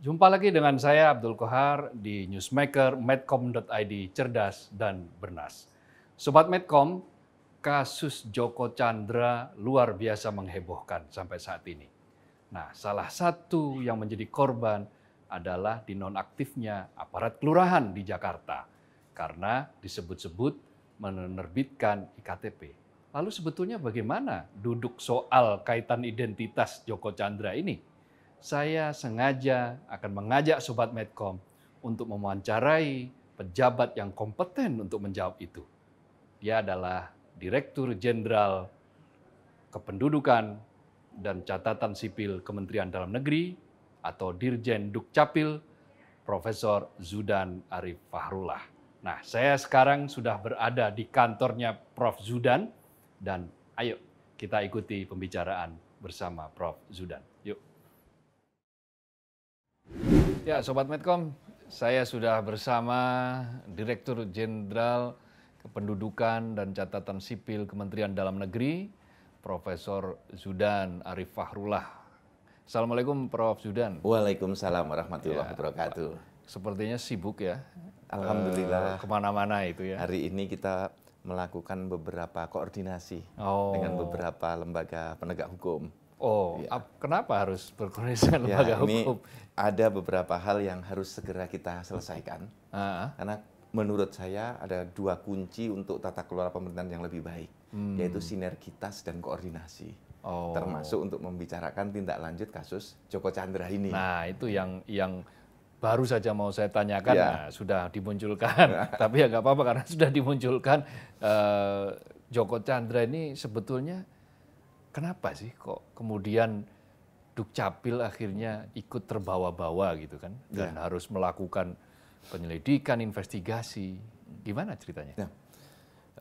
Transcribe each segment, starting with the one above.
Jumpa lagi dengan saya Abdul Kohar di newsmaker medcom.id cerdas dan bernas. Sobat Medcom, kasus Joko Chandra luar biasa menghebohkan sampai saat ini. Nah, salah satu yang menjadi korban adalah dinonaktifnya aparat kelurahan di Jakarta karena disebut-sebut menerbitkan IKTP Lalu sebetulnya bagaimana duduk soal kaitan identitas Joko Chandra ini? Saya sengaja akan mengajak Sobat Medcom untuk mewawancarai pejabat yang kompeten untuk menjawab itu. Dia adalah Direktur Jenderal Kependudukan dan Catatan Sipil Kementerian Dalam Negeri atau Dirjen Dukcapil Profesor Zudan Arif Fahrullah. Nah, saya sekarang sudah berada di kantornya Prof Zudan dan ayo kita ikuti pembicaraan bersama Prof. Zudan. Yuk. Ya, Sobat Medcom, saya sudah bersama Direktur Jenderal Kependudukan dan Catatan Sipil Kementerian Dalam Negeri, Profesor Zudan Arif Fahrullah. Assalamualaikum Prof. Zudan. Waalaikumsalam warahmatullahi ya, Sepertinya sibuk ya. Alhamdulillah. Eh, kemana-mana itu ya. Hari ini kita melakukan beberapa koordinasi oh. dengan beberapa lembaga penegak hukum. Oh, ya. kenapa harus berkoordinasi dengan ya, lembaga ya, ini hukum? Ada beberapa hal yang harus segera kita selesaikan. Uh -huh. Karena menurut saya ada dua kunci untuk tata kelola pemerintahan yang lebih baik, hmm. yaitu sinergitas dan koordinasi. Oh. Termasuk untuk membicarakan tindak lanjut kasus Joko Chandra ini. Nah, itu yang yang baru saja mau saya tanyakan ya. nah, sudah dimunculkan ya. tapi ya nggak apa-apa karena sudah dimunculkan eh, Joko Chandra ini sebetulnya kenapa sih kok kemudian Dukcapil akhirnya ikut terbawa-bawa gitu kan ya. dan ya. harus melakukan penyelidikan investigasi gimana ceritanya? Ya.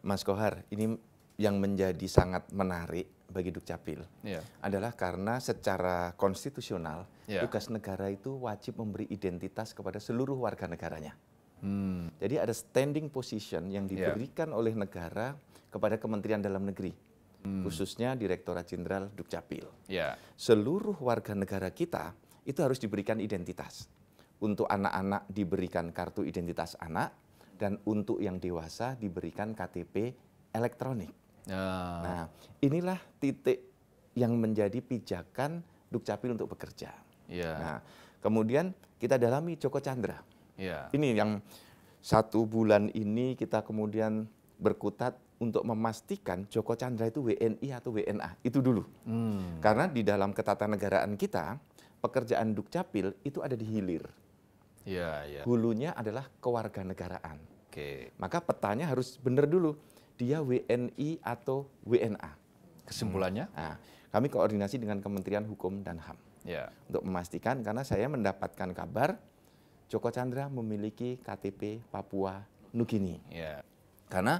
Mas Kohar ini yang menjadi sangat menarik bagi Dukcapil yeah. adalah karena secara konstitusional yeah. tugas negara itu wajib memberi identitas kepada seluruh warga negaranya. Hmm. Jadi ada standing position yang iya. diberikan yeah. oleh negara kepada Kementerian Dalam Negeri, hmm. khususnya Direktorat Jenderal Dukcapil. Yeah. Seluruh warga negara kita itu harus diberikan identitas. Untuk anak-anak diberikan kartu identitas anak dan untuk yang dewasa diberikan KTP elektronik. Ah. Nah, inilah titik yang menjadi pijakan Dukcapil untuk bekerja. Yeah. Nah, kemudian kita dalami Joko Chandra. Yeah. Ini yang satu bulan ini kita kemudian berkutat untuk memastikan Joko Chandra itu WNI atau WNA itu dulu. Hmm. Karena di dalam ketatanegaraan kita pekerjaan dukcapil itu ada di hilir. Ya, ya. Hulunya adalah kewarganegaraan. Oke. Okay. Maka petanya harus benar dulu dia WNI atau WNA. Kesimpulannya? Hmm. Nah, kami koordinasi dengan Kementerian Hukum dan HAM yeah. untuk memastikan karena saya mendapatkan kabar Joko Chandra memiliki KTP Papua Nugini. Yeah. Karena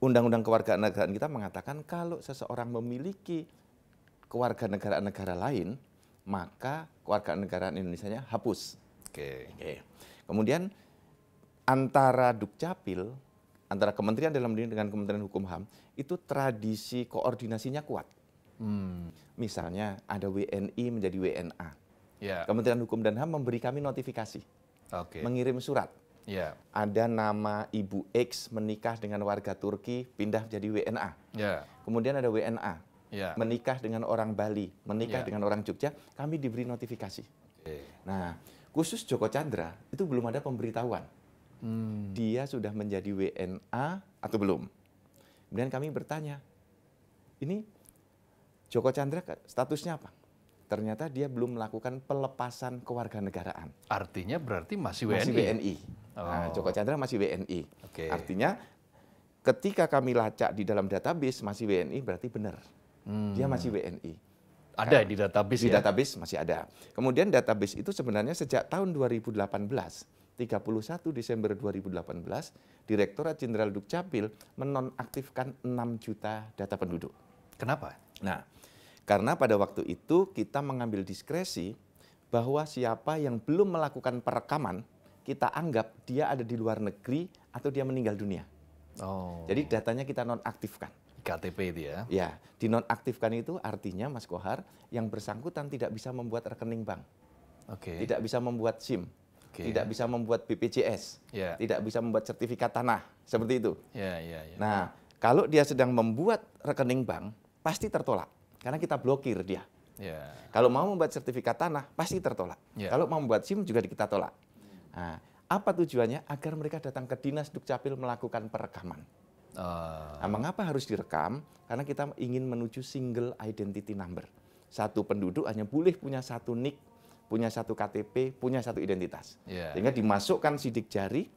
undang-undang kewarganegaraan kita mengatakan kalau seseorang memiliki kewarganegaraan negara lain, maka kewarganegaraan Indonesia-nya hapus. Oke. Okay. Okay. Kemudian antara Dukcapil antara Kementerian Dalam Negeri dengan Kementerian Hukum HAM itu tradisi koordinasinya kuat. Hmm. Misalnya ada WNI menjadi WNA. Yeah. Kementerian Hukum dan HAM memberi kami notifikasi, okay. mengirim surat. Yeah. Ada nama Ibu X menikah dengan warga Turki pindah menjadi WNA. Yeah. Kemudian ada WNA yeah. menikah dengan orang Bali, menikah yeah. dengan orang Jogja, kami diberi notifikasi. Okay. Nah, khusus Joko Chandra itu belum ada pemberitahuan. Hmm. Dia sudah menjadi WNA atau belum? Kemudian kami bertanya, ini Joko Chandra statusnya apa? Ternyata dia belum melakukan pelepasan kewarganegaraan. Artinya berarti masih WNI. Masih WNI. Nah, oh. Nah, Joko Chandra masih WNI. Okay. Artinya ketika kami lacak di dalam database masih WNI berarti benar. Hmm. Dia masih WNI ada di database di ya? database masih ada. Kemudian database itu sebenarnya sejak tahun 2018 31 Desember 2018, Direktorat Jenderal Dukcapil menonaktifkan 6 juta data penduduk. Kenapa? Nah, karena pada waktu itu kita mengambil diskresi bahwa siapa yang belum melakukan perekaman, kita anggap dia ada di luar negeri atau dia meninggal dunia. Oh. Jadi datanya kita nonaktifkan. KTP itu ya? Ya, dinonaktifkan itu artinya Mas Kohar, yang bersangkutan tidak bisa membuat rekening bank. Oke. Okay. Tidak bisa membuat SIM okay. tidak bisa membuat BPJS, yeah. tidak bisa membuat sertifikat tanah, seperti itu. Yeah, yeah, yeah. Nah, kalau dia sedang membuat rekening bank, pasti tertolak karena kita blokir dia. Yeah. Kalau mau membuat sertifikat tanah, pasti tertolak. Yeah. Kalau mau membuat SIM juga kita tolak. Nah, apa tujuannya? Agar mereka datang ke dinas dukcapil melakukan perekaman. Uh. Nah, mengapa harus direkam? Karena kita ingin menuju single identity number. Satu penduduk hanya boleh punya satu nick punya satu KTP, punya satu identitas. Yeah. Sehingga dimasukkan sidik jari,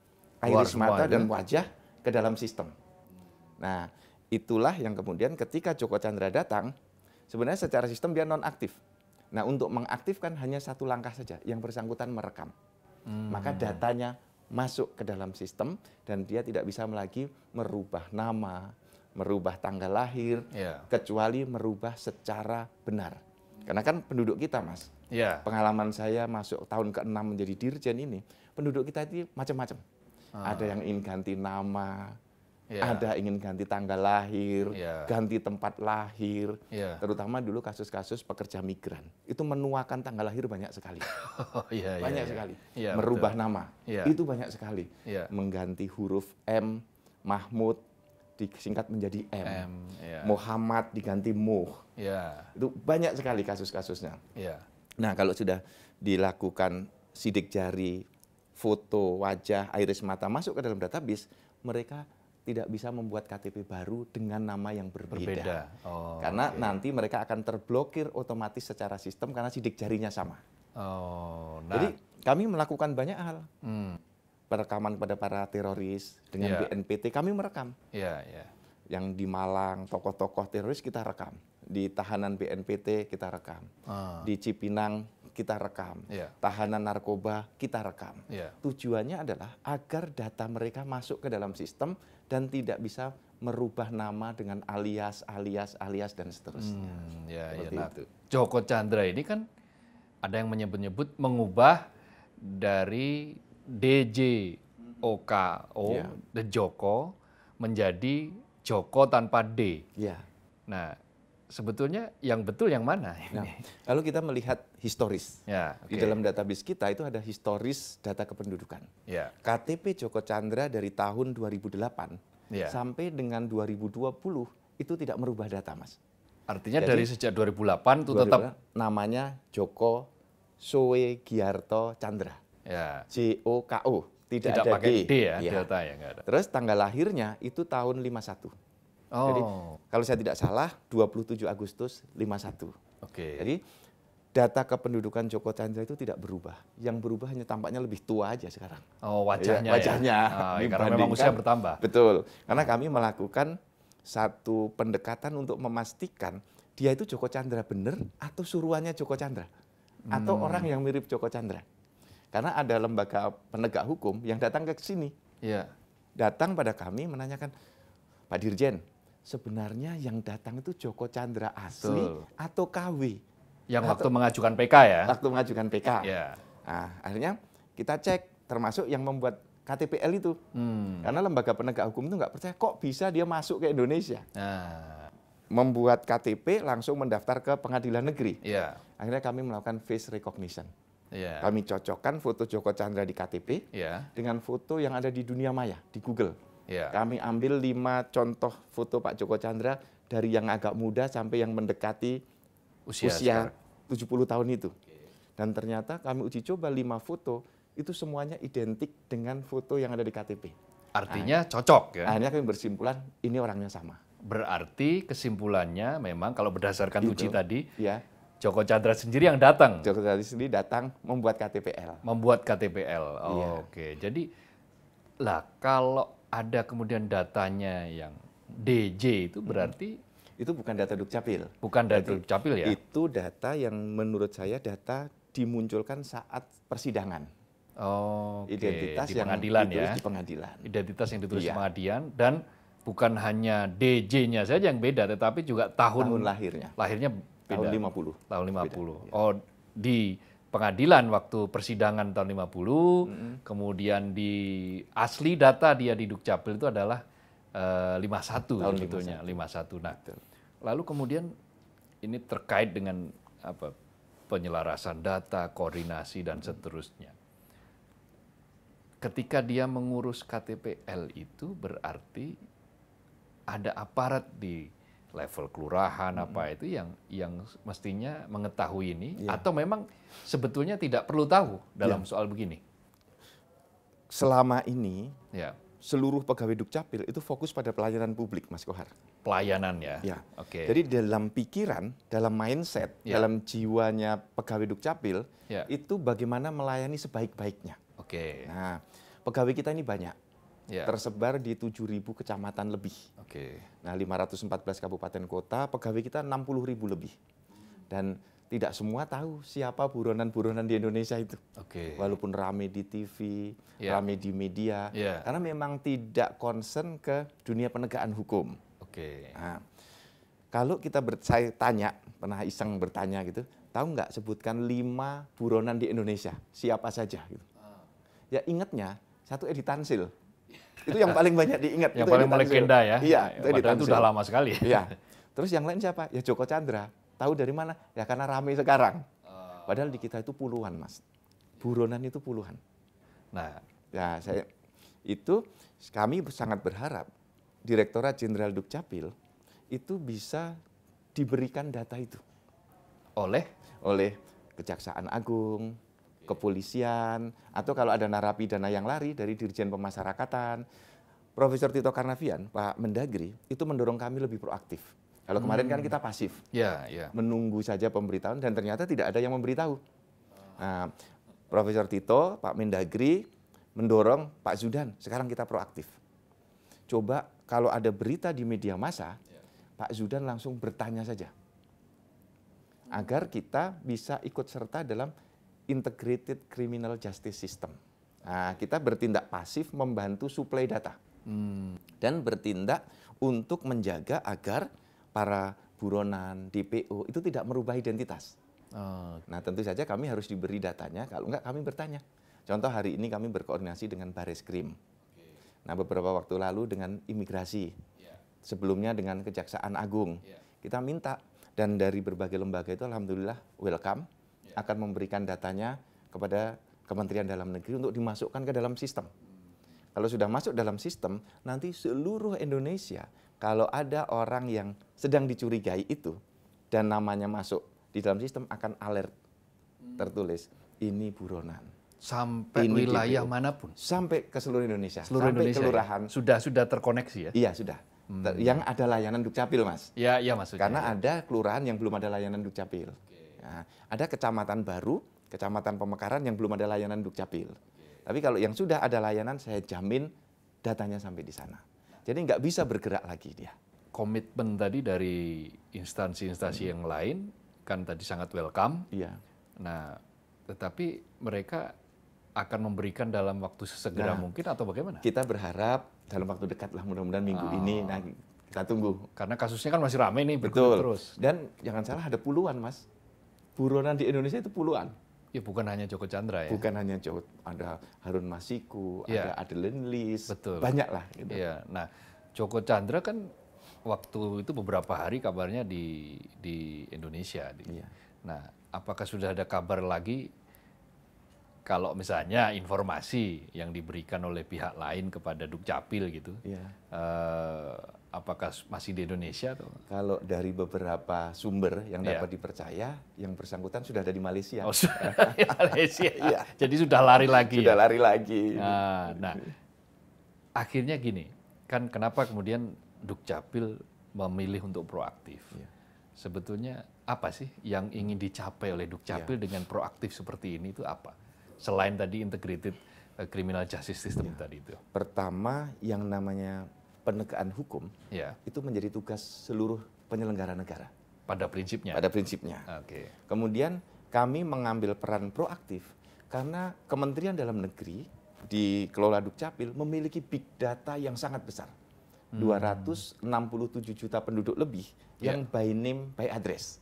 iris mata dan gitu ya. wajah ke dalam sistem. Nah, itulah yang kemudian ketika Joko Chandra datang, sebenarnya secara sistem dia non aktif. Nah, untuk mengaktifkan hanya satu langkah saja, yang bersangkutan merekam. Hmm. Maka datanya masuk ke dalam sistem dan dia tidak bisa lagi merubah nama, merubah tanggal lahir, yeah. kecuali merubah secara benar. Karena kan penduduk kita, Mas, Yeah. Pengalaman saya masuk tahun ke-6 menjadi dirjen ini, penduduk kita itu macam-macam. Ah. Ada yang ingin ganti nama, yeah. ada ingin ganti tanggal lahir, yeah. ganti tempat lahir, yeah. terutama dulu kasus-kasus pekerja migran itu menuakan tanggal lahir banyak sekali, oh, yeah, iya, banyak yeah, sekali, yeah, merubah betul. nama yeah. itu banyak sekali, yeah. mengganti huruf M Mahmud disingkat menjadi M, M yeah. Muhammad diganti Muh, yeah. itu banyak sekali kasus-kasusnya. Yeah. Nah, kalau sudah dilakukan sidik jari, foto wajah, iris mata masuk ke dalam database, mereka tidak bisa membuat KTP baru dengan nama yang berbeda. berbeda. Oh, karena okay. nanti mereka akan terblokir otomatis secara sistem karena sidik jarinya sama. Oh, nah. Jadi kami melakukan banyak hal. Hmm. Perekaman pada para teroris dengan yeah. BNPT kami merekam. Yeah, yeah. Yang di Malang tokoh-tokoh teroris kita rekam di tahanan BNPT kita rekam, ah. di Cipinang kita rekam, yeah. tahanan narkoba kita rekam. Yeah. Tujuannya adalah agar data mereka masuk ke dalam sistem dan tidak bisa merubah nama dengan alias, alias, alias dan seterusnya. Hmm, ya, ya, nah, itu. Joko Chandra ini kan ada yang menyebut-nyebut mengubah dari DJ OKO, yeah. The Joko menjadi Joko tanpa D. Yeah. Nah, sebetulnya yang betul yang mana? Nah, lalu kita melihat historis. Ya, okay. Di dalam database kita itu ada historis data kependudukan. Ya. KTP Joko Chandra dari tahun 2008 ya. sampai dengan 2020 itu tidak merubah data, Mas. Artinya Jadi, dari sejak 2008 itu 2008, tetap namanya Joko Soe Giarto Chandra. Ya. J O K O, tidak, tidak ada pakai D, D ya, ya. Delta ya ada. Terus tanggal lahirnya itu tahun 51. Oh. Jadi kalau saya tidak salah 27 Agustus 51. Oke. Okay. Jadi data kependudukan Joko Chandra itu tidak berubah. Yang berubah hanya tampaknya lebih tua aja sekarang. Oh, wajahnya. Ya, wajahnya. Ya? Oh, karena memang usia bertambah. Betul. Karena kami melakukan satu pendekatan untuk memastikan dia itu Joko Chandra benar atau suruhannya Joko Chandra hmm. atau orang yang mirip Joko Chandra. Karena ada lembaga penegak hukum yang datang ke sini. Iya. Datang pada kami menanyakan, Pak Dirjen, sebenarnya yang datang itu Joko Chandra asli Betul. atau KW. Yang atau, waktu mengajukan PK ya? Waktu mengajukan PK. Yeah. Nah, akhirnya kita cek termasuk yang membuat KTPL itu. Hmm. Karena lembaga penegak hukum itu nggak percaya kok bisa dia masuk ke Indonesia. Nah. Membuat KTP langsung mendaftar ke pengadilan negeri. Yeah. Akhirnya kami melakukan face recognition. Yeah. Kami cocokkan foto Joko Chandra di KTP yeah. dengan foto yang ada di dunia maya, di Google. Yeah. Kami ambil lima contoh foto Pak Joko Chandra dari yang agak muda sampai yang mendekati usia, usia puluh 70 tahun itu. Dan ternyata kami uji coba lima foto itu semuanya identik dengan foto yang ada di KTP. Artinya nah, cocok ya. Akhirnya kami bersimpulan ini orangnya sama. Berarti kesimpulannya memang kalau berdasarkan itu, uji tadi, ya. Joko Chandra sendiri yang datang. Joko Chandra sendiri datang membuat KTPL. Membuat KTPL. Oh, ya. Oke. Jadi lah kalau ada kemudian datanya yang DJ itu hmm. berarti itu bukan data dukcapil. Bukan data Jadi, dukcapil ya. Itu data yang menurut saya data dimunculkan saat persidangan. Oh, okay. identitas di yang pengadilan ditulis ya. di pengadilan. Identitas yang ditulis iya. di pengadilan dan bukan hanya DJ-nya saja yang beda tetapi juga tahun, tahun lahirnya. Lahirnya beda. Tahun 50. Tahun 50. Beda, iya. oh, di pengadilan waktu persidangan tahun 50, mm -hmm. kemudian di asli data dia di Dukcapil itu adalah eh, uh, 51 tahun sebetulnya, 51. 51. Nah, Betul. lalu kemudian ini terkait dengan apa penyelarasan data, koordinasi dan seterusnya. Ketika dia mengurus KTPL itu berarti ada aparat di level kelurahan hmm. apa itu yang yang mestinya mengetahui ini yeah. atau memang sebetulnya tidak perlu tahu dalam yeah. soal begini. Selama ini yeah. seluruh pegawai Dukcapil itu fokus pada pelayanan publik, Mas Kohar. Pelayanan ya. Ya. Oke. Okay. Jadi dalam pikiran, dalam mindset, yeah. dalam jiwanya pegawai Dukcapil yeah. itu bagaimana melayani sebaik-baiknya. Oke. Okay. Nah, pegawai kita ini banyak yeah. tersebar di 7.000 kecamatan lebih. Oke. Okay. Nah, 514 kabupaten kota, pegawai kita 60.000 lebih. Dan tidak semua tahu siapa buronan-buronan di Indonesia itu. Oke. Okay. Walaupun rame di TV, yeah. rame di media, yeah. karena memang tidak concern ke dunia penegakan hukum. Oke. Okay. Nah, kalau kita ber, saya tanya, pernah iseng bertanya gitu, tahu nggak sebutkan lima buronan di Indonesia siapa saja? Gitu. Ah. Ya ingatnya satu editansil itu yang paling banyak diingat. yang itu paling legenda ya. Iya, itu, Padahal itu udah lama sekali. Iya. Terus yang lain siapa? Ya Joko Chandra. Tahu dari mana? Ya karena ramai sekarang. Padahal di kita itu puluhan, Mas. Buronan itu puluhan. Nah, ya saya itu kami sangat berharap Direktorat Jenderal Dukcapil itu bisa diberikan data itu oleh oleh Kejaksaan Agung, kepolisian, atau kalau ada narapidana yang lari dari Dirjen Pemasyarakatan, Profesor Tito Karnavian, Pak Mendagri, itu mendorong kami lebih proaktif. Kalau kemarin kan hmm. kan kita pasif, yeah, yeah. menunggu saja pemberitahuan dan ternyata tidak ada yang memberitahu. Nah, Profesor Tito, Pak Mendagri mendorong Pak Zudan, sekarang kita proaktif. Coba kalau ada berita di media massa, ya. Pak Zudan langsung bertanya saja. Agar kita bisa ikut serta dalam integrated criminal justice system. Nah, kita bertindak pasif membantu suplai data hmm. dan bertindak untuk menjaga agar para buronan, DPO itu tidak merubah identitas. Oh. Nah tentu saja kami harus diberi datanya, kalau enggak kami bertanya. Contoh hari ini kami berkoordinasi dengan Baris Krim. Nah beberapa waktu lalu dengan imigrasi, ya. sebelumnya dengan Kejaksaan Agung. Ya. Kita minta, dan dari berbagai lembaga itu Alhamdulillah welcome akan memberikan datanya kepada Kementerian Dalam Negeri untuk dimasukkan ke dalam sistem. Kalau sudah masuk dalam sistem, nanti seluruh Indonesia kalau ada orang yang sedang dicurigai itu dan namanya masuk di dalam sistem akan alert tertulis ini buronan sampai ini wilayah DPO. manapun sampai ke seluruh Indonesia seluruh sampai Indonesia ya? kelurahan ya? sudah sudah terkoneksi ya iya sudah hmm. yang ada layanan dukcapil mas ya iya maksudnya karena ya. ada kelurahan yang belum ada layanan dukcapil Nah, ada kecamatan baru, kecamatan pemekaran yang belum ada layanan Dukcapil. Tapi kalau yang sudah ada layanan, saya jamin datanya sampai di sana. Jadi nggak bisa bergerak lagi dia. Komitmen tadi dari instansi-instansi hmm. yang lain kan tadi sangat welcome. Iya. Nah, tetapi mereka akan memberikan dalam waktu sesegera nah, mungkin atau bagaimana? Kita berharap dalam waktu dekat lah mudah-mudahan minggu oh. ini. Ah. Nah, kita tunggu. Karena kasusnya kan masih ramai nih, Betul. terus. Dan jangan salah ada puluhan, Mas buronan di Indonesia itu puluhan. Ya bukan hanya Joko Chandra ya. Bukan hanya Joko, ada Harun Masiku, ya. ada Adeline Lis, Betul. banyak lah. Gitu. Ya. Nah, Joko Chandra kan waktu itu beberapa hari kabarnya di di Indonesia. Di, ya. Nah, apakah sudah ada kabar lagi kalau misalnya informasi yang diberikan oleh pihak lain kepada Dukcapil gitu, ya. eh, apakah masih di Indonesia atau? Kalau dari beberapa sumber yang iya. dapat ya. dipercaya, yang bersangkutan sudah ada di Malaysia. Oh, sudah Malaysia. ya. Jadi sudah lari lagi. Sudah ya? lari lagi. Nah, nah, akhirnya gini, kan kenapa kemudian Dukcapil memilih untuk proaktif? Ya. Sebetulnya apa sih yang ingin dicapai oleh Dukcapil ya. dengan proaktif seperti ini itu apa? selain tadi integrated eh, criminal justice system ya. tadi itu? Pertama, yang namanya penegakan hukum ya. itu menjadi tugas seluruh penyelenggara negara. Pada prinsipnya. Pada prinsipnya. Oke. Okay. Kemudian kami mengambil peran proaktif karena Kementerian Dalam Negeri di kelola Dukcapil memiliki big data yang sangat besar. Hmm. 267 juta penduduk lebih yeah. yang by name by address.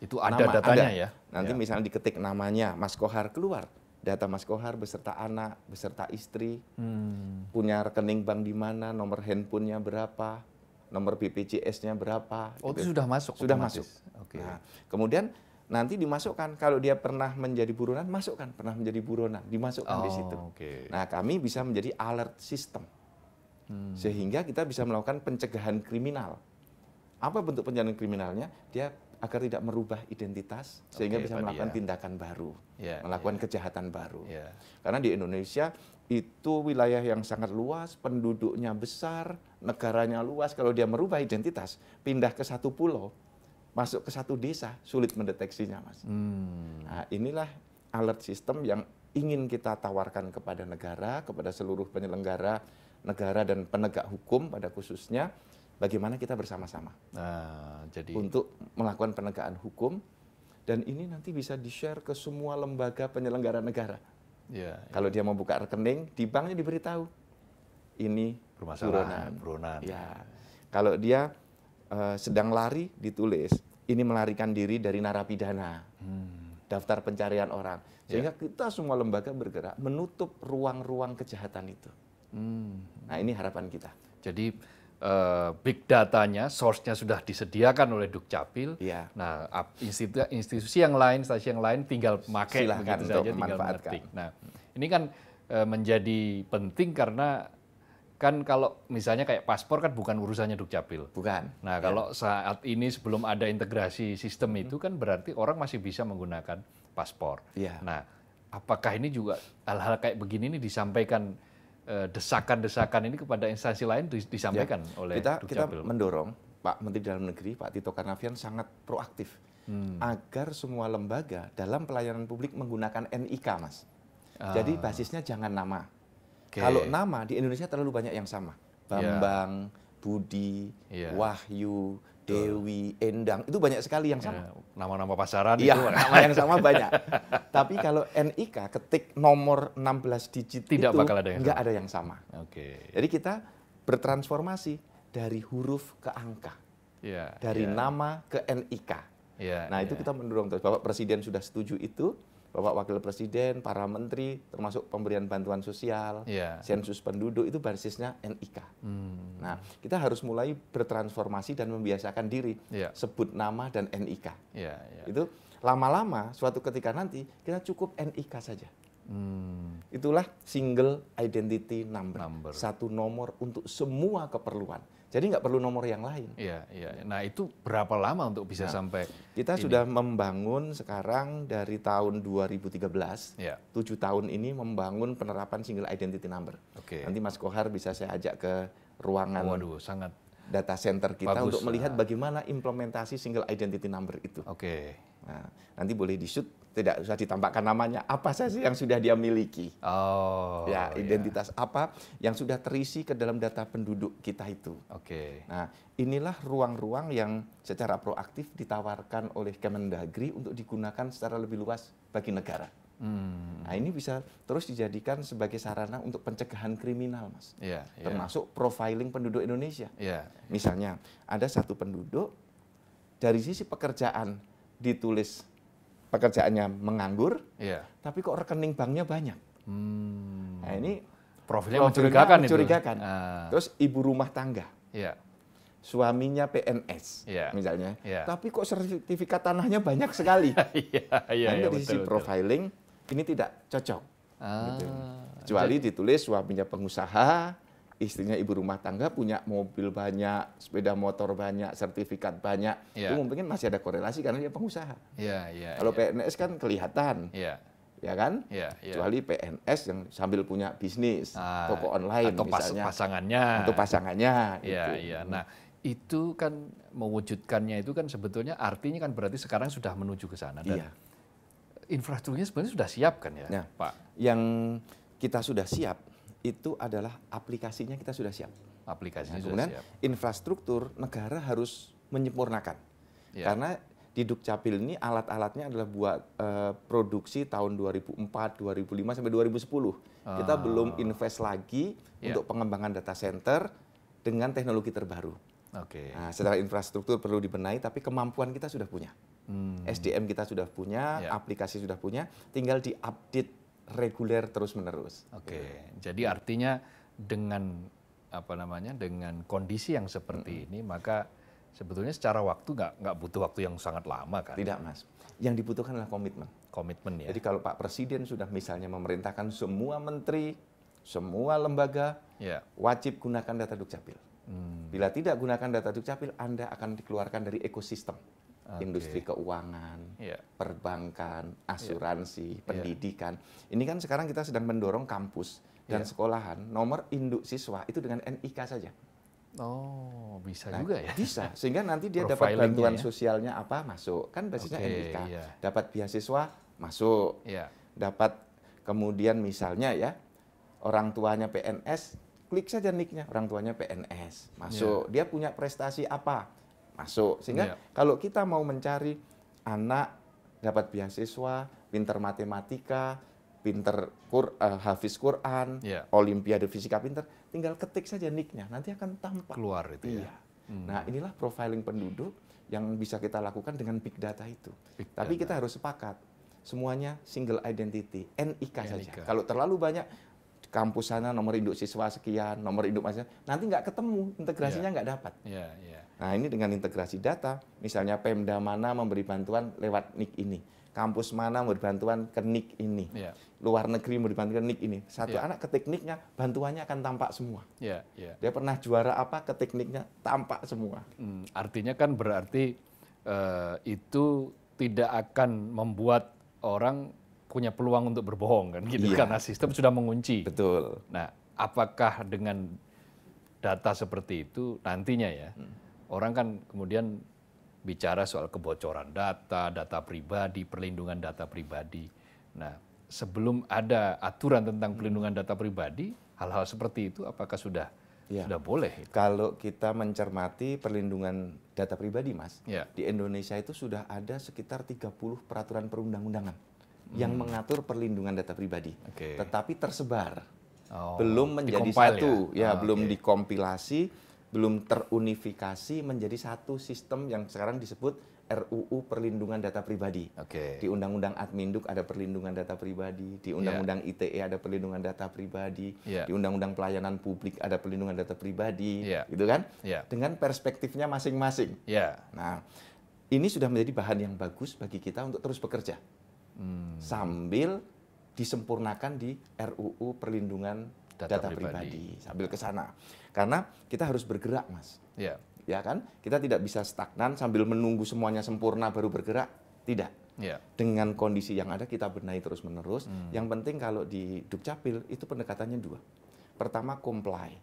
Itu ada Nama, datanya ada. ya. Nanti ya. misalnya diketik namanya Mas Kohar keluar data Mas Kohar beserta anak, beserta istri, hmm. punya rekening bank di mana, nomor handphonenya berapa, nomor BPJS-nya berapa. Oh, gitu. itu sudah masuk. Sudah otomatis. masuk. Oke. Okay. Nah, kemudian nanti dimasukkan kalau dia pernah menjadi buronan, masukkan pernah menjadi buronan, dimasukkan oh, di situ. Oh, okay. Nah, kami bisa menjadi alert system. Hmm. Sehingga kita bisa melakukan pencegahan kriminal. Apa bentuk pencegahan kriminalnya? Dia agar tidak merubah identitas sehingga okay, bisa melakukan ya. tindakan baru, yeah, melakukan yeah. kejahatan baru. Yeah. Karena di Indonesia itu wilayah yang sangat luas, penduduknya besar, negaranya luas. Kalau dia merubah identitas, pindah ke satu pulau, masuk ke satu desa, sulit mendeteksinya, Mas. Hmm. Nah, inilah alert system yang ingin kita tawarkan kepada negara, kepada seluruh penyelenggara negara dan penegak hukum pada khususnya bagaimana kita bersama-sama nah, jadi untuk melakukan penegakan hukum dan ini nanti bisa di-share ke semua lembaga penyelenggara negara. Ya, Kalau ya. dia mau buka rekening di banknya diberitahu ini permasalahan. buronan. Ya. Kalau dia uh, sedang lari ditulis ini melarikan diri dari narapidana. Hmm. Daftar pencarian orang. Iya. Sehingga ya. kita semua lembaga bergerak menutup ruang-ruang kejahatan itu. Hmm. Nah, ini harapan kita. Jadi Eh, big datanya, source-nya sudah disediakan oleh Dukcapil. Ya. Nah, institusi, institusi yang lain, stasi yang lain tinggal pakai Silahkan begitu saja, tinggal mengetik. Nah, ini kan e, menjadi penting karena kan kalau misalnya kayak paspor kan bukan urusannya Dukcapil. Bukan. Nah, iya. kalau ya. saat ini sebelum ada integrasi sistem itu hmm. kan berarti orang masih bisa menggunakan paspor. Ya. Nah, apakah ini juga hal-hal kayak begini ini disampaikan Eh, desakan-desakan ini kepada instansi lain disampaikan ya. oleh kita Duk kita mendorong Pak Menteri Dalam Negeri Pak Tito Karnavian sangat proaktif hmm. agar semua lembaga dalam pelayanan publik menggunakan NIK Mas. Ah. Jadi basisnya jangan nama. Okay. Kalau nama di Indonesia terlalu banyak yang sama. Ya. Bambang, yeah. Budi, yeah. Wahyu, Dewi, Endang, itu banyak sekali yang sama. Ya, nama-nama pasaran iya, itu. nama yang sama banyak. Tapi kalau NIK ketik nomor 16 digit Tidak itu bakal ada yang nggak sama. ada yang sama. Oke. Okay. Jadi kita bertransformasi dari huruf ke angka. Yeah, dari yeah. nama ke NIK. Yeah, nah, yeah. itu ya. kita mendorong terus. Bapak Presiden sudah setuju itu. Bapak Wakil Presiden, para menteri, termasuk pemberian bantuan sosial, yeah. sensus penduduk itu basisnya NIK. Hmm. Nah, kita harus mulai bertransformasi dan membiasakan diri yeah. sebut nama dan NIK. Yeah, yeah. Itu lama-lama suatu ketika nanti kita cukup NIK saja. Hmm. Itulah single identity number. number, satu nomor untuk semua keperluan jadi nggak perlu nomor yang lain. Iya, iya. Nah itu berapa lama untuk bisa nah, sampai? Kita ini? sudah membangun sekarang dari tahun 2013, ya. 7 tahun ini membangun penerapan single identity number. Oke. Nanti Mas Kohar bisa saya ajak ke ruangan. Waduh, sangat data center kita Bagus. untuk melihat ah. bagaimana implementasi single identity number itu. Oke. Nah, nanti boleh di shoot tidak usah ditampakkan namanya apa saja yang sudah dia miliki oh ya iya. identitas yeah. apa yang sudah terisi ke dalam data penduduk kita itu oke okay. nah inilah ruang-ruang yang secara proaktif ditawarkan oleh Kemendagri untuk digunakan secara lebih luas bagi negara Hmm. Nah ini bisa terus dijadikan sebagai sarana untuk pencegahan kriminal, mas. Yeah, yeah. Termasuk profiling penduduk Indonesia. Yeah. Misalnya ada satu penduduk dari sisi pekerjaan ditulis pekerjaannya menganggur, yeah. tapi kok rekening banknya banyak. Hmm. Nah ini profilnya, profilnya mencurigakan, mencurigakan. Itu. Uh. Terus ibu rumah tangga, yeah. suaminya PNS yeah. misalnya, yeah. tapi kok sertifikat tanahnya banyak sekali. yeah, yeah, nah, ini yeah, dari betul, sisi betul. profiling ini tidak cocok. Ah. Gitu. Kecuali ditulis suaminya pengusaha, istrinya ibu rumah tangga punya mobil banyak, sepeda motor banyak, sertifikat banyak, ya. itu mungkin masih ada korelasi karena dia pengusaha. Ya, ya, Kalau ya. PNS kan kelihatan, ya, ya kan? Ya, ya. Kecuali PNS yang sambil punya bisnis, ah, toko online atau misalnya, pasangannya, atau pasangannya. Iya, gitu. iya. Nah itu kan mewujudkannya itu kan sebetulnya artinya kan berarti sekarang sudah menuju ke sana Iya. infrastrukturnya sebenarnya sudah siap kan ya, ya, Pak? Yang kita sudah siap itu adalah aplikasinya kita sudah siap. Aplikasinya nah, kemudian sudah siap. infrastruktur negara harus menyempurnakan. Ya. Karena di Dukcapil ini alat-alatnya adalah buat uh, produksi tahun 2004, 2005 sampai 2010. Oh. Kita ah. belum invest lagi ya. untuk pengembangan data center dengan teknologi terbaru. Oke. Okay. Nah, secara infrastruktur perlu dibenahi tapi kemampuan kita sudah punya. Hmm. SDM kita sudah punya, ya. aplikasi sudah punya, tinggal di update reguler terus menerus. Oke, okay. Ya. jadi artinya dengan apa namanya dengan kondisi yang seperti hmm. ini maka sebetulnya secara waktu nggak nggak butuh waktu yang sangat lama kan? Tidak mas, yang dibutuhkan adalah komitmen. Komitmen ya. Jadi kalau Pak Presiden sudah misalnya memerintahkan semua menteri, semua lembaga ya. wajib gunakan data dukcapil. Hmm. Bila tidak gunakan data dukcapil, Anda akan dikeluarkan dari ekosistem okay. industri keuangan, yeah. perbankan, iya. asuransi, yeah. pendidikan. Yeah. Ini kan sekarang kita sedang mendorong kampus dan yeah. sekolahan nomor induk siswa itu dengan NIK saja. Oh, bisa nah, juga ya. Bisa, sehingga nanti dia dapat bantuan ya? sosialnya apa masuk. Kan basisnya okay, NIK. Yeah. Dapat beasiswa masuk. Yeah. Dapat kemudian misalnya ya orang tuanya PNS, klik saja nicknya orang tuanya PNS masuk. Yeah. Dia punya prestasi apa? masuk. Sehingga yeah. kalau kita mau mencari anak dapat beasiswa, pinter matematika, pinter kur, uh, eh, hafiz Quran, yeah. olimpiade fisika pinter, tinggal ketik saja nicknya, nanti akan tampak. Keluar itu ya. iya. ya. Hmm. Nah inilah profiling penduduk yang bisa kita lakukan dengan big data itu. Big data. Tapi kita harus sepakat, semuanya single identity, NIK, NIK. saja. Kalau terlalu banyak kampus sana nomor induk siswa sekian, nomor induk mahasiswa, nanti nggak ketemu, integrasinya yeah. dapat. Yeah, yeah. Nah ini dengan integrasi data, misalnya Pemda mana memberi bantuan lewat NIK ini, kampus mana memberi bantuan ke NIK ini, yeah. luar negeri memberi bantuan ke NIK ini. Satu yeah. anak ke tekniknya, bantuannya akan tampak semua. Yeah, yeah. Dia pernah juara apa ke tekniknya, tampak semua. Hmm, artinya kan berarti uh, itu tidak akan membuat orang punya peluang untuk berbohong kan gitu iya. karena sistem sudah mengunci. Betul. Nah, apakah dengan data seperti itu nantinya ya? Hmm Orang kan kemudian bicara soal kebocoran data, data pribadi, perlindungan data pribadi. Nah, sebelum ada aturan tentang perlindungan data pribadi, hal-hal seperti itu apakah sudah ya. sudah boleh? Itu? Kalau kita mencermati perlindungan data pribadi, Mas, ya. di Indonesia itu sudah ada sekitar 30 peraturan perundang-undangan hmm. yang mengatur perlindungan data pribadi. Okay. Tetapi tersebar. Oh, belum menjadi satu, ya, ya oh, belum okay. dikompilasi belum terunifikasi menjadi satu sistem yang sekarang disebut RUU Perlindungan Data Pribadi. Okay. Di Undang-Undang Adminduk ada perlindungan data pribadi, di iya. Undang-Undang yeah. ITE ada perlindungan data pribadi, yeah. di Undang-Undang Pelayanan Publik ada perlindungan data pribadi, yeah. gitu kan? Yeah. Dengan perspektifnya masing-masing. Yeah. Nah, ini sudah menjadi bahan yang bagus bagi kita untuk terus bekerja hmm. sambil disempurnakan di RUU Perlindungan Data, data pribadi. pribadi, sambil ke sana. Karena kita harus bergerak, Mas. Yeah. Ya kan? Kita tidak bisa stagnan sambil menunggu semuanya sempurna baru bergerak. Tidak. Yeah. Dengan kondisi yang ada kita benahi terus-menerus. Hmm. Yang penting kalau di Dukcapil itu pendekatannya dua. Pertama comply.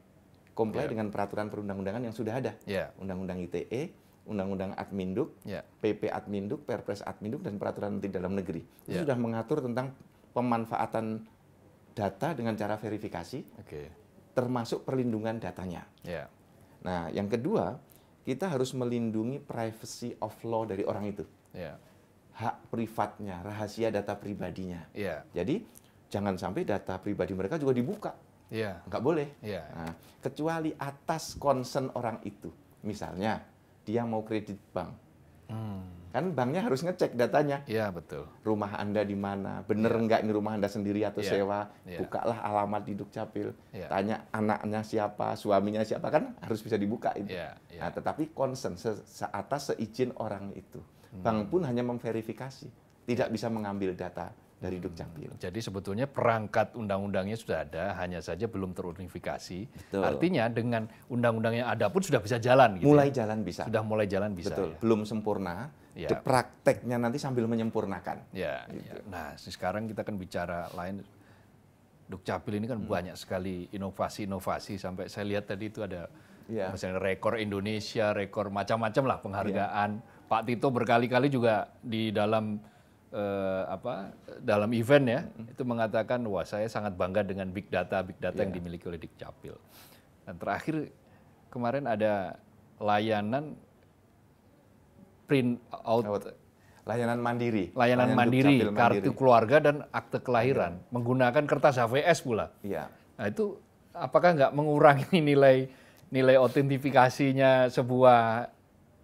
Comply yeah. dengan peraturan perundang-undangan yang sudah ada. Yeah. Undang-undang ITE, Undang-Undang Adminduk, yeah. PP Adminduk, Perpres Adminduk dan peraturan Menteri Dalam Negeri. Itu yeah. sudah mengatur tentang pemanfaatan data dengan cara verifikasi. Okay termasuk perlindungan datanya. Yeah. Nah, yang kedua, kita harus melindungi privacy of law dari orang itu. Yeah. Hak privatnya, rahasia data pribadinya. Yeah. Jadi, jangan sampai data pribadi mereka juga dibuka. Yeah. Nggak boleh. Yeah. Nah, kecuali atas concern orang itu. Misalnya, dia mau kredit bank. Hmm. Kan banknya harus ngecek datanya. Iya, betul. Rumah Anda di mana? Bener ya. nggak ini rumah Anda sendiri atau ya. sewa? Ya. Bukalah alamat di Dukcapil. Ya. Tanya anaknya siapa, suaminya siapa kan harus bisa dibuka itu. Ya. Ya. Nah, tetapi concern se seatas seizin orang itu. Hmm. Bank pun hanya memverifikasi, tidak bisa mengambil data dari Dukcapil. Jadi sebetulnya perangkat undang-undangnya sudah ada, hanya saja belum terunifikasi. Betul. Artinya dengan undang-undang yang ada pun sudah bisa jalan. Gitu mulai ya? jalan bisa. Sudah mulai jalan bisa. Betul. Ya? Belum sempurna. Ya. Prakteknya nanti sambil menyempurnakan. Ya, ya. Gitu. Nah sekarang kita akan bicara lain. Dukcapil ini kan hmm. banyak sekali inovasi-inovasi sampai saya lihat tadi itu ada ya. misalnya rekor Indonesia, rekor macam-macam lah ya. penghargaan. Ya. Pak Tito berkali-kali juga di dalam eh, apa dalam event ya hmm. itu mengatakan wah saya sangat bangga dengan big data big data yeah. yang iya. dimiliki oleh Dukcapil. Dan terakhir kemarin ada layanan print out oh, layanan mandiri. Layanan, layanan mandiri, mandiri, kartu keluarga dan akte kelahiran yeah. menggunakan kertas HVS pula. Yeah. Nah itu apakah nggak mengurangi nilai nilai otentifikasinya sebuah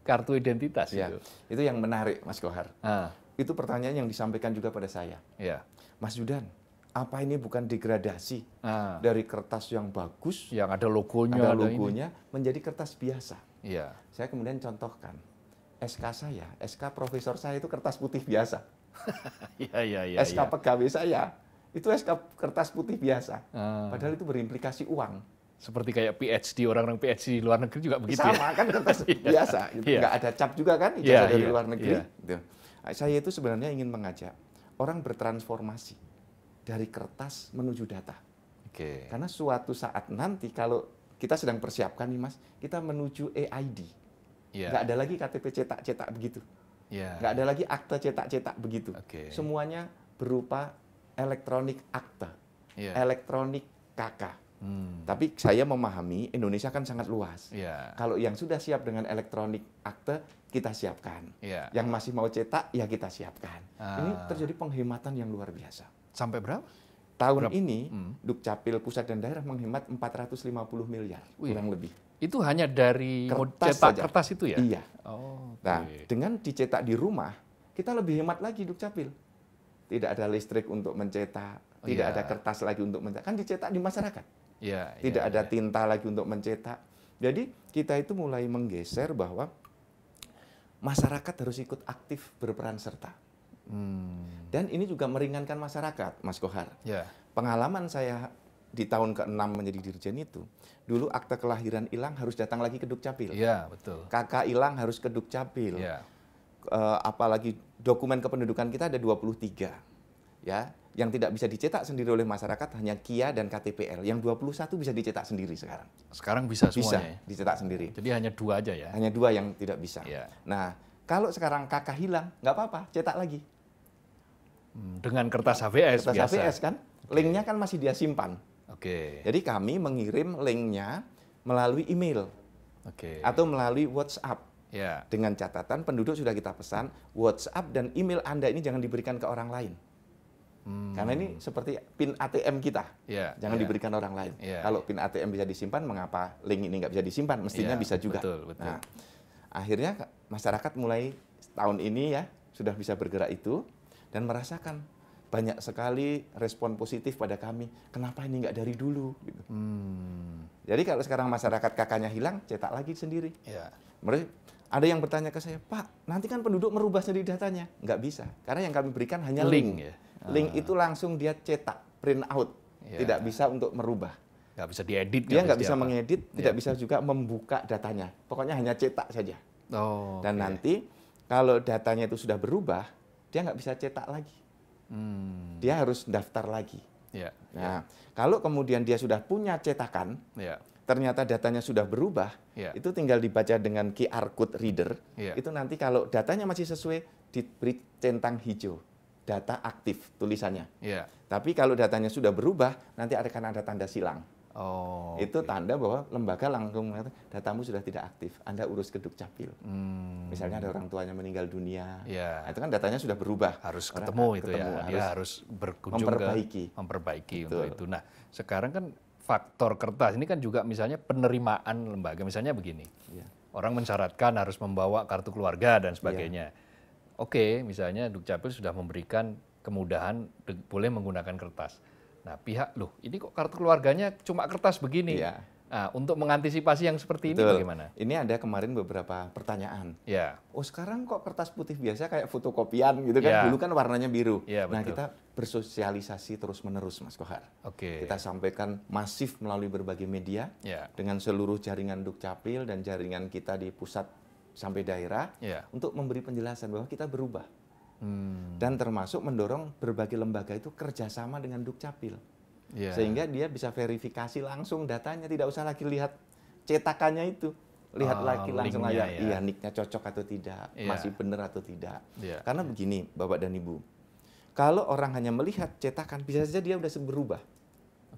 kartu identitas ya, itu? Itu yang menarik Mas Kohar. Ah. Itu pertanyaan yang disampaikan juga pada saya. Ya. Mas Yudan, apa ini bukan degradasi ah. dari kertas yang bagus yang ada logonya ada logonya ada menjadi kertas biasa. Iya. Saya kemudian contohkan SK saya, SK profesor saya itu kertas putih biasa. Ya, ya, ya. SK ya. pegawai saya itu SK kertas putih biasa. Ah. Padahal itu berimplikasi uang. Seperti kayak PhD orang-orang PhD di luar negeri juga begitu. Sama ya? kan kertas iya. biasa, nggak gitu. iya. nggak ada cap juga kan ijazah ya, dari ya. luar negeri. Ya. Gitu. Saya itu sebenarnya ingin mengajak orang bertransformasi dari kertas menuju data. Oke. Okay. Karena suatu saat nanti kalau kita sedang persiapkan nih Mas, kita menuju AID. Yeah. Nggak ada lagi KTP cetak-cetak begitu. Yeah. Nggak ada lagi akte cetak-cetak begitu. Okay. Semuanya berupa elektronik akte, yeah. elektronik KK Hmm. Tapi saya memahami Indonesia kan sangat luas. Yeah. Kalau yang sudah siap dengan elektronik akte kita siapkan. Yeah. Yang masih mau cetak ya kita siapkan. Uh. Ini ah. terjadi penghematan yang luar biasa. Sampai berapa? Tahun berapa? ini hmm. Dukcapil pusat dan daerah menghemat 450 miliar Wih. kurang lebih. Itu hanya dari kertas cetak saja. kertas itu ya? Iya. Oh, okay. Nah, dengan dicetak di rumah kita lebih hemat lagi Dukcapil. Tidak ada listrik untuk mencetak, oh, tidak yeah. ada kertas lagi untuk mencetak. Kan dicetak di masyarakat. Ya, Tidak ya, ada ya. tinta lagi untuk mencetak. Jadi kita itu mulai menggeser bahwa masyarakat harus ikut aktif berperan serta. Hmm. Dan ini juga meringankan masyarakat, Mas Kohar. Ya. Pengalaman saya di tahun ke-6 menjadi dirjen itu, dulu akta kelahiran hilang harus datang lagi ke Dukcapil. Iya, betul. Kakak hilang harus ke Dukcapil. Ya. Uh, apalagi dokumen kependudukan kita ada 23. Ya yang tidak bisa dicetak sendiri oleh masyarakat hanya KIA dan KTPL. Yang 21 bisa dicetak sendiri sekarang. Sekarang bisa semuanya. Bisa ya? dicetak sendiri. Jadi hanya dua aja ya. Hanya dua yang tidak bisa. Ya. Nah, kalau sekarang kakak hilang, nggak apa-apa, cetak lagi. Hmm, dengan kertas HVS kertas biasa. HVS kan, linknya kan masih dia simpan. Oke. Jadi kami mengirim linknya melalui email. Oke. Atau melalui WhatsApp. Ya. Dengan catatan penduduk sudah kita pesan, WhatsApp dan email Anda ini jangan diberikan ke orang lain. Hmm. Karena ini seperti PIN ATM kita, yeah, jangan yeah. diberikan orang lain. Yeah. Kalau PIN ATM bisa disimpan, mengapa link ini nggak bisa disimpan? Mestinya yeah, bisa juga. Betul, betul. Nah, akhirnya masyarakat mulai tahun ini ya sudah bisa bergerak itu dan merasakan banyak sekali respon positif pada kami. Kenapa ini nggak dari dulu? Gitu. Hmm. Jadi kalau sekarang masyarakat kakaknya hilang, cetak lagi sendiri. Yeah. Iya. ada yang bertanya ke saya, Pak, nanti kan penduduk merubah sendiri datanya. Nggak bisa, karena yang kami berikan hanya link. link. Ya? link itu langsung dia cetak print out yeah. tidak bisa untuk merubah nggak bisa diedit dia nggak bisa apa. mengedit yeah. tidak bisa juga membuka datanya pokoknya hanya cetak saja oh, dan okay. nanti kalau datanya itu sudah berubah dia nggak bisa cetak lagi hmm. dia harus daftar lagi yeah. nah yeah. kalau kemudian dia sudah punya cetakan yeah. ternyata datanya sudah berubah yeah. itu tinggal dibaca dengan QR code reader yeah. itu nanti kalau datanya masih sesuai diberi centang hijau data aktif tulisannya. Yeah. Tapi kalau datanya sudah berubah, nanti akan ada tanda silang. Oh, itu okay. tanda bahwa lembaga langsung datamu sudah tidak aktif, Anda urus ke dukcapil. Hmm. Misalnya ada orang tuanya meninggal dunia, yeah. nah, itu kan datanya sudah berubah. Harus orang ketemu itu ya. ketemu, ya, harus, ya, harus berkunjung memperbaiki. ke memperbaiki Betul. Gitu. untuk itu. Nah, sekarang kan faktor kertas ini kan juga misalnya penerimaan lembaga, misalnya begini, yeah. orang mensyaratkan harus membawa kartu keluarga dan sebagainya. Yeah Oke, okay, misalnya Dukcapil sudah memberikan kemudahan boleh menggunakan kertas. Nah, pihak loh, ini kok kartu keluarganya cuma kertas begini. Iya. Nah, untuk mengantisipasi yang seperti Betul. ini bagaimana? Ini ada kemarin beberapa pertanyaan. Ya. Oh, sekarang kok kertas putih biasa kayak fotokopian gitu kan? Ya. Dulu kan warnanya biru. Ya, Nah, kita bersosialisasi terus-menerus, Mas Kohar. Oke. Okay. Kita sampaikan masif melalui berbagai media ya. dengan seluruh jaringan Dukcapil dan jaringan kita di pusat sampai daerah yeah. untuk memberi penjelasan bahwa kita berubah. Hmm. Dan termasuk mendorong berbagai lembaga itu kerjasama dengan Dukcapil. Yeah. Sehingga dia bisa verifikasi langsung datanya, tidak usah lagi lihat cetakannya itu. Lihat uh, lagi langsung aja, ya. iya nicknya cocok atau tidak, yeah. masih benar atau tidak. Yeah. Karena yeah. begini, Bapak dan Ibu, kalau orang hanya melihat cetakan, bisa saja dia sudah berubah.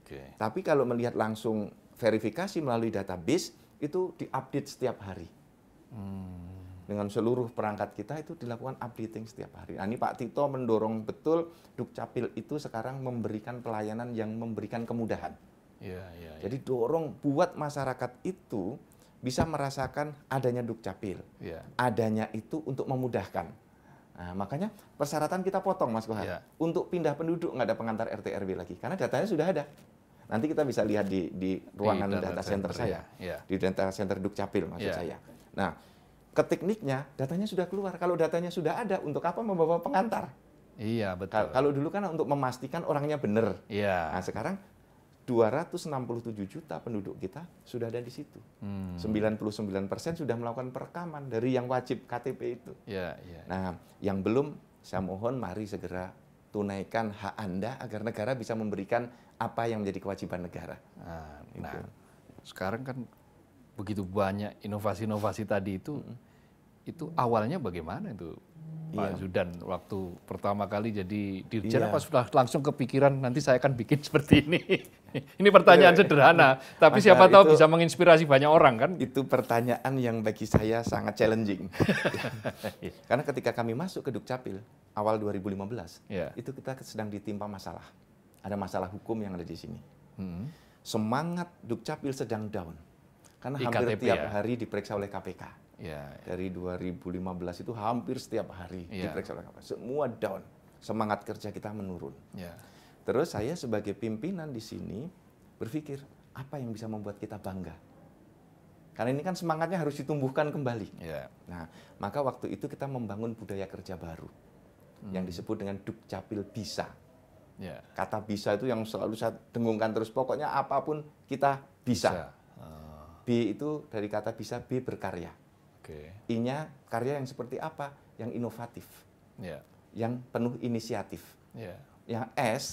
Okay. Tapi kalau melihat langsung verifikasi melalui database, itu diupdate setiap hari. Dengan seluruh perangkat kita itu dilakukan updating setiap hari. Nah, ini Pak Tito mendorong betul Dukcapil itu sekarang memberikan pelayanan yang memberikan kemudahan. Ya, ya, ya. Jadi dorong buat masyarakat itu bisa merasakan adanya Dukcapil. Ya. Adanya itu untuk memudahkan. Nah, makanya persyaratan kita potong, Mas Kohar. Ya. Untuk pindah penduduk nggak ada pengantar RT RW lagi, karena datanya sudah ada. Nanti kita bisa lihat di, di ruangan di data, data center, center saya, ya. di data center Dukcapil maksud ya. saya. Nah, ke tekniknya datanya sudah keluar. Kalau datanya sudah ada, untuk apa membawa pengantar? Iya, betul. Kalau dulu kan untuk memastikan orangnya benar. Iya. Nah, sekarang 267 juta penduduk kita sudah ada di situ. Hmm. 99 persen sudah melakukan perekaman dari yang wajib KTP itu. Iya. iya. Nah, yang belum saya mohon mari segera tunaikan hak Anda agar negara bisa memberikan apa yang menjadi kewajiban negara. Nah, nah sekarang kan begitu banyak inovasi-inovasi tadi itu itu awalnya bagaimana itu Pak iya. Zudan waktu pertama kali jadi dirjen iya. apa sudah langsung kepikiran nanti saya akan bikin seperti ini. ini pertanyaan iya. sederhana, tapi Maka siapa tahu bisa menginspirasi banyak orang kan? Itu pertanyaan yang bagi saya sangat challenging. Iya. Karena ketika kami masuk ke Dukcapil awal 2015, yeah. itu kita sedang ditimpa masalah. Ada masalah hukum yang ada di sini. Hmm. Semangat Dukcapil sedang down karena IKTP hampir tiap ya? hari diperiksa oleh KPK. Yeah, yeah. Dari 2015 itu hampir setiap hari yeah. diperiksa oleh KPK. Semua down. Semangat kerja kita menurun. Yeah. Terus saya sebagai pimpinan di sini berpikir, apa yang bisa membuat kita bangga? Karena ini kan semangatnya harus ditumbuhkan kembali. Yeah. Nah, maka waktu itu kita membangun budaya kerja baru hmm. yang disebut dengan dukcapil bisa. Yeah. Kata bisa itu yang selalu saya dengungkan terus. Pokoknya apapun kita bisa. bisa. B itu dari kata bisa B berkarya. Okay. i karya yang seperti apa? Yang inovatif, yeah. yang penuh inisiatif. Yeah. Yang S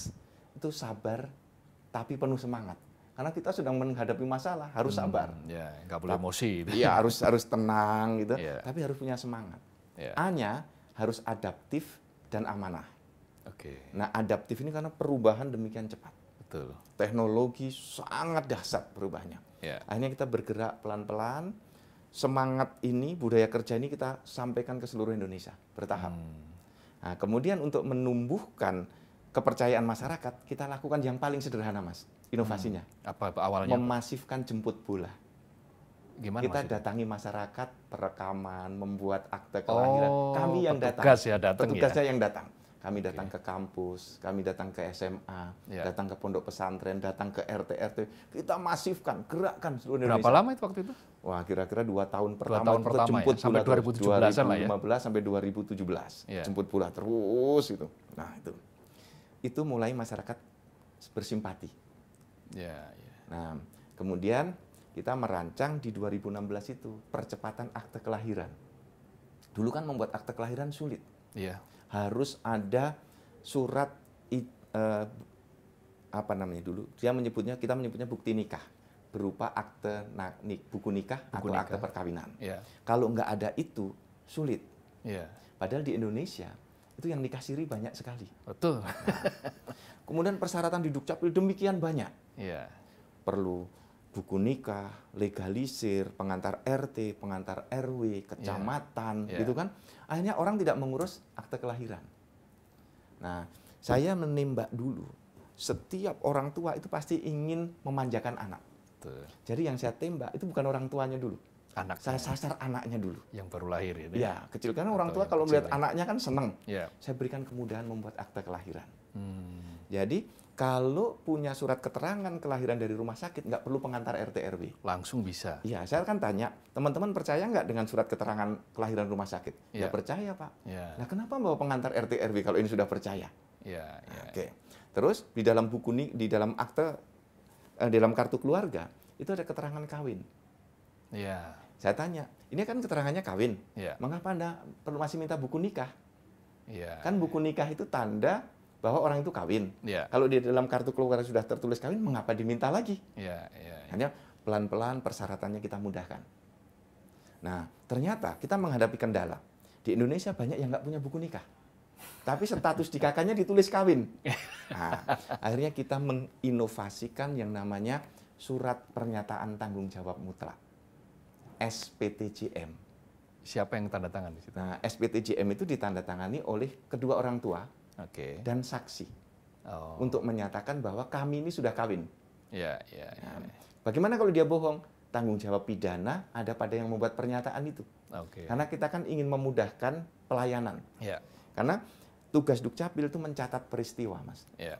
itu sabar tapi penuh semangat. Karena kita sedang menghadapi masalah, harus hmm, sabar. Ya, enggak nggak boleh emosi. Gitu. Iya, harus harus tenang gitu. Yeah. Tapi harus punya semangat. Yeah. A-nya harus adaptif dan amanah. Oke. Okay. Nah, adaptif ini karena perubahan demikian cepat. Betul. Teknologi sangat dahsyat perubahannya. Yeah. Akhirnya kita bergerak pelan-pelan. Semangat ini, budaya kerja ini kita sampaikan ke seluruh Indonesia bertahap. Hmm. Nah, kemudian untuk menumbuhkan kepercayaan masyarakat, kita lakukan yang paling sederhana, Mas. Inovasinya. Hmm. Apa awalnya? Memasifkan jemput bola. Gimana kita maksudnya? datangi masyarakat, perekaman, membuat akte kelahiran. Oh, Kami yang datang. Ya datang petugasnya ya? yang datang kami datang ke kampus, kami datang ke SMA, yeah. datang ke pondok pesantren, datang ke RT RT. Kita masifkan, gerakkan seluruh Indonesia. Berapa lama itu waktu itu? Wah, kira-kira dua tahun pertama tahun kita pertama jemput ya? sampai 2017 2015 ya? sampai 2017. Yeah. Jemput pula terus itu. Nah, itu. Itu mulai masyarakat bersimpati. Yeah, yeah. Nah, kemudian kita merancang di 2016 itu percepatan akte kelahiran. Dulu kan membuat akte kelahiran sulit. Iya harus ada surat eh, apa namanya dulu dia menyebutnya kita menyebutnya bukti nikah berupa akte nah, nik, buku nikah buku atau nikah. akte perkawinan. Yeah. Kalau nggak ada itu sulit. Yeah. Padahal di Indonesia itu yang nikah siri banyak sekali. Betul. Nah, kemudian persyaratan di dukcapil demikian banyak. Yeah. Perlu buku nikah, legalisir, pengantar RT, pengantar RW, kecamatan, yeah. Yeah. gitu kan. Akhirnya orang tidak mengurus akte kelahiran. Nah, saya menembak dulu. Setiap orang tua itu pasti ingin memanjakan anak. Jadi yang saya tembak itu bukan orang tuanya dulu. Anak. Saya sasar anaknya dulu. Yang baru lahir ini. Ya, kecil karena orang tua kalau melihat anaknya kan senang. Yeah. Saya berikan kemudahan membuat akte kelahiran. Hmm. Jadi kalau punya surat keterangan kelahiran dari rumah sakit, nggak perlu pengantar RT RW. Langsung bisa. Iya, saya kan tanya, teman-teman percaya nggak dengan surat keterangan kelahiran rumah sakit? Ya, Nggak percaya pak. Ya. Nah kenapa bawa pengantar RT RW kalau ini sudah percaya? Ya, ya. Oke. Terus di dalam buku ini, di dalam akte, eh, dalam kartu keluarga itu ada keterangan kawin. Ya. Saya tanya, ini kan keterangannya kawin. Ya. Mengapa anda perlu masih minta buku nikah? Ya. Kan buku nikah itu tanda bahwa orang itu kawin. Yeah. Kalau di dalam kartu keluarga sudah tertulis kawin, mengapa diminta lagi? Yeah, yeah, yeah. Hanya pelan-pelan persyaratannya kita mudahkan. Nah, ternyata kita menghadapi kendala. Di Indonesia banyak yang nggak punya buku nikah. Tapi status di kakaknya ditulis kawin. Nah, akhirnya kita menginovasikan yang namanya surat pernyataan tanggung jawab mutlak. SPTJM. Siapa yang tanda tangan di situ? Nah, SPTJM itu ditandatangani oleh kedua orang tua okay. dan saksi oh. untuk menyatakan bahwa kami ini sudah kawin. Ya, ya, ya nah, yeah. bagaimana kalau dia bohong? Tanggung jawab pidana ada pada yang membuat pernyataan itu. Okay. Karena kita kan ingin memudahkan pelayanan. Ya. Karena tugas dukcapil itu mencatat peristiwa, mas. Ya.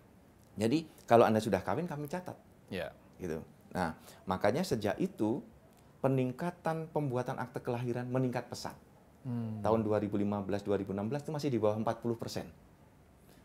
Jadi kalau anda sudah kawin kami catat. Ya. Gitu. Nah makanya sejak itu peningkatan pembuatan akte kelahiran meningkat pesat. Hmm. Tahun 2015-2016 itu masih di bawah 40 persen.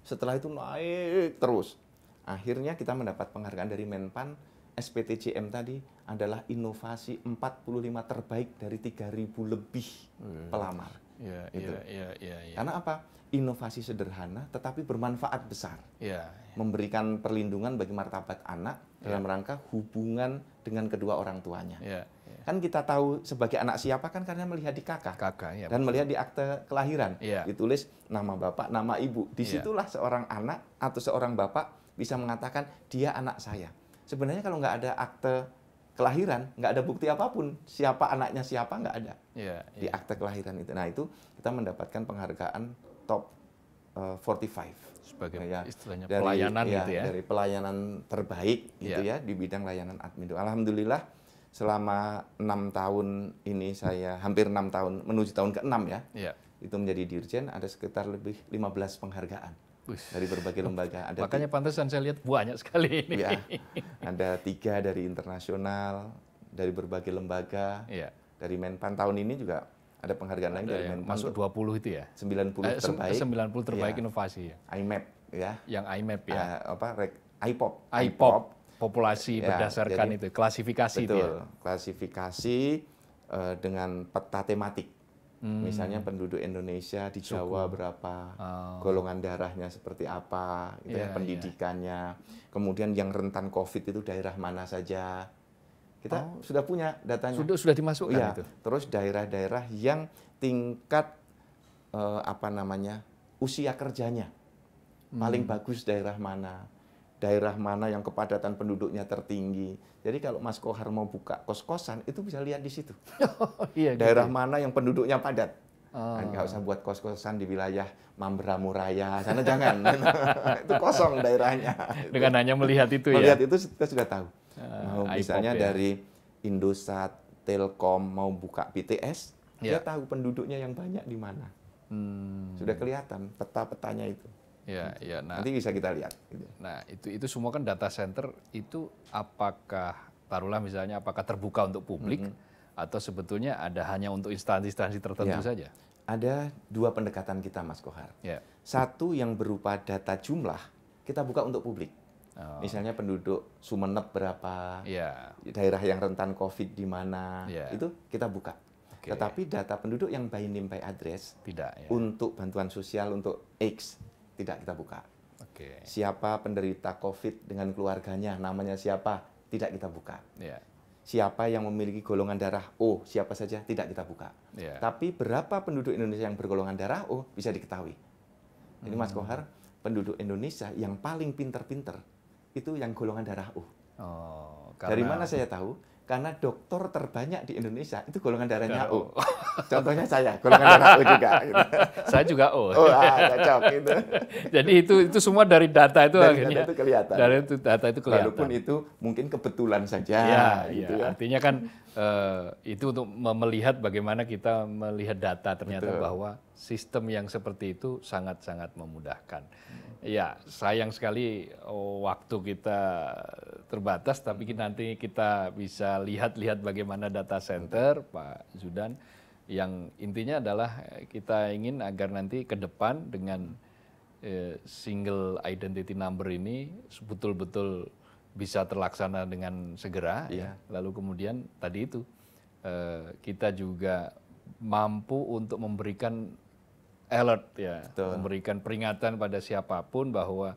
Setelah itu naik terus. Akhirnya kita mendapat penghargaan dari Menpan SPTJM tadi adalah inovasi 45 terbaik dari 3000 lebih hmm. pelamar. Ya, iya, ya, ya, Karena apa? Inovasi sederhana tetapi bermanfaat besar. Ya, ya. Memberikan perlindungan bagi martabat anak dalam iya. rangka hubungan dengan kedua orang tuanya. Ya Iya. Kan kita tahu sebagai anak siapa kan karena melihat di kakak. Kakak ya. Dan melihat di akte kelahiran. Ya. Ditulis nama bapak, nama ibu. Iya. Disitulah ya. seorang anak atau seorang bapak bisa mengatakan dia anak saya. Sebenarnya kalau nggak ada akte kelahiran nggak ada bukti apapun siapa anaknya siapa nggak ada yeah, yeah. di iya. akte kelahiran itu. Nah itu kita mendapatkan penghargaan top uh, eh, 45 sebagai ya, istilahnya dari, pelayanan ya, gitu ya dari pelayanan terbaik gitu yeah. ya di bidang layanan admin. Alhamdulillah selama enam tahun ini saya hampir enam tahun menuju tahun ke enam ya. Yeah. Itu menjadi dirjen ada sekitar lebih 15 penghargaan Uish. dari berbagai lembaga. Ada Makanya pantesan saya lihat banyak sekali ini. Ya, ada tiga dari internasional, dari berbagai lembaga, yeah. dari Menpan tahun ini juga ada penghargaan lain dari Menpan. Masuk 20 itu ya? 90 eh, terbaik. 90 terbaik ya. inovasi ya. IMAP ya. Yang IMAP ya. Uh, apa? IPOP. IPOP. IPOP populasi ya, berdasarkan jadi, itu klasifikasi ya? betul dia. klasifikasi uh, dengan peta tematik hmm. misalnya penduduk Indonesia di Suku. Jawa berapa oh. golongan darahnya seperti apa gitu yeah, ya iya, iya. pendidikannya yeah. kemudian yang rentan COVID itu daerah mana saja kita oh. sudah punya datanya sudah sudah dimasukkan ya, itu terus daerah-daerah yang tingkat uh, apa namanya usia kerjanya paling hmm. bagus daerah mana daerah mana yang kepadatan penduduknya tertinggi. Jadi kalau Mas Kohar mau buka kos-kosan, itu bisa lihat di situ. Oh, iya, gitu daerah gitu. mana yang penduduknya padat. Oh. nggak usah buat kos-kosan di wilayah Mambramu Raya, sana jangan. itu kosong daerahnya. Dengan hanya melihat itu melihat ya? Melihat itu kita sudah tahu. Uh, mau misalnya ya. dari Indosat, Telkom mau buka PTS, yeah. dia ya. tahu penduduknya yang banyak di mana. Hmm. Sudah kelihatan peta-petanya itu. Ya, ya, nah, Nanti bisa kita lihat. Gitu. Nah, itu itu semua kan data center itu apakah taruhlah misalnya apakah terbuka untuk publik mm -hmm. atau sebetulnya ada hanya untuk instansi-instansi tertentu ya. saja? Ada dua pendekatan kita, Mas Kohar. Ya. Satu yang berupa data jumlah kita buka untuk publik. Oh. Misalnya penduduk Sumeneb berapa, ya. daerah yang rentan COVID di mana, ya. itu kita buka. Okay. Tetapi data penduduk yang by name by address tidak ya. untuk bantuan sosial untuk X tidak kita buka. Okay. Siapa penderita COVID dengan keluarganya, namanya siapa, tidak kita buka. Yeah. Siapa yang memiliki golongan darah O, siapa saja, tidak kita buka. Yeah. Tapi berapa penduduk Indonesia yang bergolongan darah O bisa diketahui. Jadi hmm. Mas Kohar, penduduk Indonesia yang paling pinter-pinter itu yang golongan darah O. Oh, karena... Dari mana saya tahu? Karena dokter terbanyak di Indonesia itu golongan darahnya O. Contohnya saya, golongan darah O juga. Gitu. Saya juga O. Oh, ah, cocok gitu. Jadi itu itu semua dari data itu dari akhirnya. Data itu kelihatan. Dari itu data itu kelihatan. Walaupun itu mungkin kebetulan saja. Ya, ya. gitu ya. ya. Artinya kan uh, itu untuk melihat bagaimana kita melihat data ternyata Betul. bahwa sistem yang seperti itu sangat-sangat memudahkan. Hmm Ya, sayang sekali oh, waktu kita terbatas, tapi nanti kita bisa lihat-lihat bagaimana data center, Pak Zudan. Yang intinya adalah eh, kita ingin agar nanti ke depan dengan eh, single identity number ini betul-betul bisa terlaksana dengan segera. Yeah. Ya. Iya. Lalu kemudian tadi itu eh, kita juga mampu untuk memberikan alert ya, Betul. memberikan peringatan pada siapapun bahwa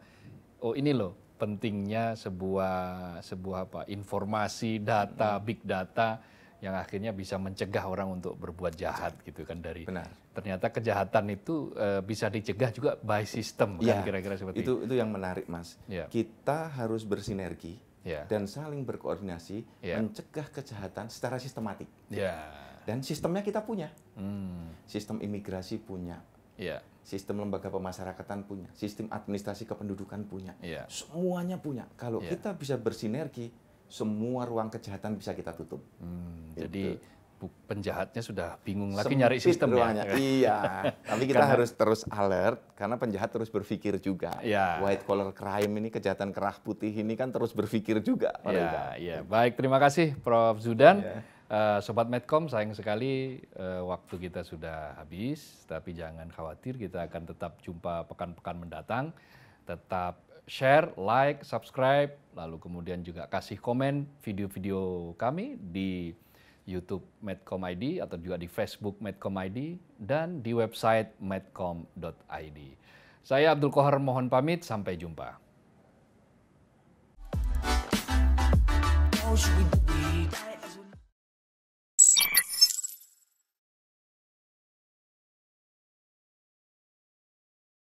oh ini loh pentingnya sebuah sebuah apa informasi data hmm. big data yang akhirnya bisa mencegah orang untuk berbuat jahat gitu kan dari Benar. ternyata kejahatan itu e, bisa dicegah juga by system kan ya, kan kira-kira seperti itu itu yang menarik mas ya. kita harus bersinergi ya. dan saling berkoordinasi ya. mencegah kejahatan secara sistematik ya. dan sistemnya kita punya hmm. sistem imigrasi punya yeah. sistem lembaga pemasyarakatan punya, sistem administrasi kependudukan punya, yeah. semuanya punya. Kalau yeah. kita bisa bersinergi, semua ruang kejahatan bisa kita tutup. Hmm, gitu. Jadi penjahatnya sudah bingung lagi Sempit nyari sistem ya. ruangnya. ya. Iya, tapi kita karena, harus terus alert karena penjahat terus berpikir juga. Ya. White collar crime ini kejahatan kerah putih ini kan terus berpikir juga. Iya, iya. Baik, terima kasih Prof Zudan. Ya. Eh, Sobat Medcom, sayang sekali eh, waktu kita sudah habis, tapi jangan khawatir, kita akan tetap jumpa pekan-pekan mendatang. Tetap share, like, subscribe, lalu kemudian juga kasih komen video-video kami di YouTube Medcom ID atau juga di Facebook Medcom ID dan di website medcom.id. Saya Abdul Kohar mohon pamit, sampai jumpa.